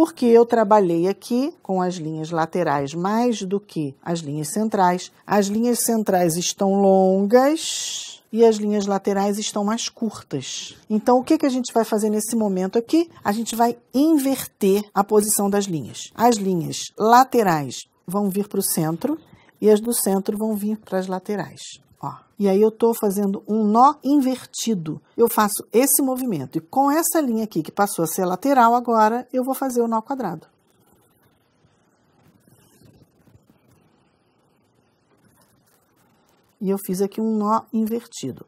porque eu trabalhei aqui com as linhas laterais mais do que as linhas centrais. As linhas centrais estão longas e as linhas laterais estão mais curtas. Então, o que, que a gente vai fazer nesse momento aqui? A gente vai inverter a posição das linhas. As linhas laterais vão vir para o centro e as do centro vão vir para as laterais ó. E aí eu estou fazendo um nó invertido. Eu faço esse movimento e com essa linha aqui que passou a ser lateral agora, eu vou fazer o nó quadrado. E eu fiz aqui um nó invertido.